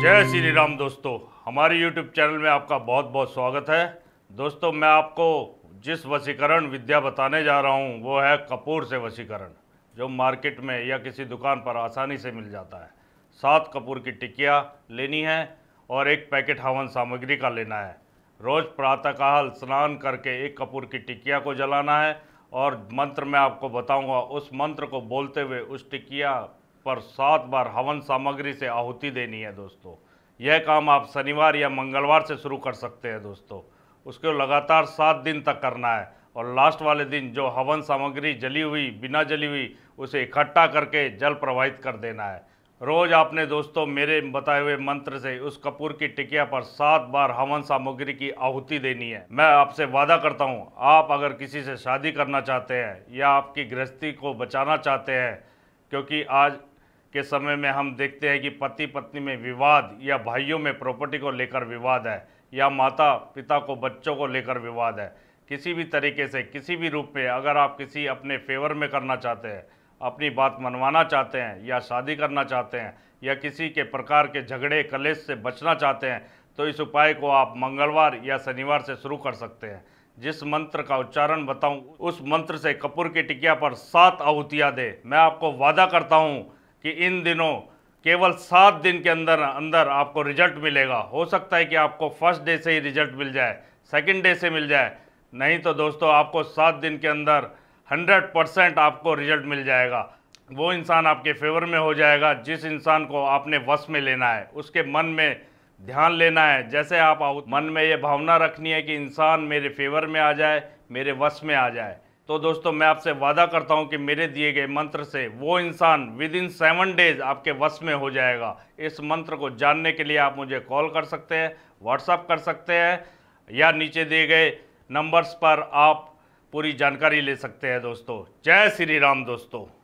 जय श्री राम दोस्तों हमारे YouTube चैनल में आपका बहुत बहुत स्वागत है दोस्तों मैं आपको जिस वशीकरण विद्या बताने जा रहा हूँ वो है कपूर से वशीकरण जो मार्केट में या किसी दुकान पर आसानी से मिल जाता है सात कपूर की टिकिया लेनी है और एक पैकेट हवन सामग्री का लेना है रोज़ प्रातःकाल स्नान करके एक कपूर की टिकिया को जलाना है और मंत्र मैं आपको बताऊंगा उस मंत्र को बोलते हुए उस टिकिया पर सात बार हवन सामग्री से आहुति देनी है दोस्तों यह काम आप शनिवार या मंगलवार से शुरू कर सकते हैं दोस्तों उसको लगातार सात दिन तक करना है और लास्ट वाले दिन जो हवन सामग्री जली हुई बिना जली हुई उसे इकट्ठा करके जल प्रवाहित कर देना है रोज़ आपने दोस्तों मेरे बताए हुए मंत्र से उस कपूर की टिकिया पर सात बार हवन सामग्री की आहुति देनी है मैं आपसे वादा करता हूँ आप अगर किसी से शादी करना चाहते हैं या आपकी गृहस्थी को बचाना चाहते हैं क्योंकि आज के समय में हम देखते हैं कि पति पत्नी में विवाद या भाइयों में प्रॉपर्टी को लेकर विवाद है या माता पिता को बच्चों को लेकर विवाद है किसी भी तरीके से किसी भी रूप में अगर आप किसी अपने फेवर में करना चाहते हैं अपनी बात मनवाना चाहते हैं या शादी करना चाहते हैं या किसी के प्रकार के झगड़े कलेश से बचना चाहते हैं तो इस उपाय को आप मंगलवार या शनिवार से शुरू कर सकते हैं जिस मंत्र का उच्चारण बताऊं उस मंत्र से कपूर की टिकिया पर सात आहुतियाँ दे मैं आपको वादा करता हूँ कि इन दिनों केवल सात दिन के अंदर अंदर आपको रिजल्ट मिलेगा हो सकता है कि आपको फर्स्ट डे से ही रिजल्ट मिल जाए सेकंड डे से मिल जाए नहीं तो दोस्तों आपको सात दिन के अंदर हंड्रेड परसेंट आपको रिजल्ट मिल जाएगा वो इंसान आपके फेवर में हो जाएगा जिस इंसान को आपने वश में लेना है उसके मन में ध्यान लेना है जैसे आप मन में ये भावना रखनी है कि इंसान मेरे फेवर में आ जाए मेरे वश में आ जाए तो दोस्तों मैं आपसे वादा करता हूं कि मेरे दिए गए मंत्र से वो इंसान विद इन सेवन डेज आपके वश में हो जाएगा इस मंत्र को जानने के लिए आप मुझे कॉल कर सकते हैं व्हाट्सअप कर सकते हैं या नीचे दिए गए नंबर्स पर आप पूरी जानकारी ले सकते हैं दोस्तों जय श्री राम दोस्तों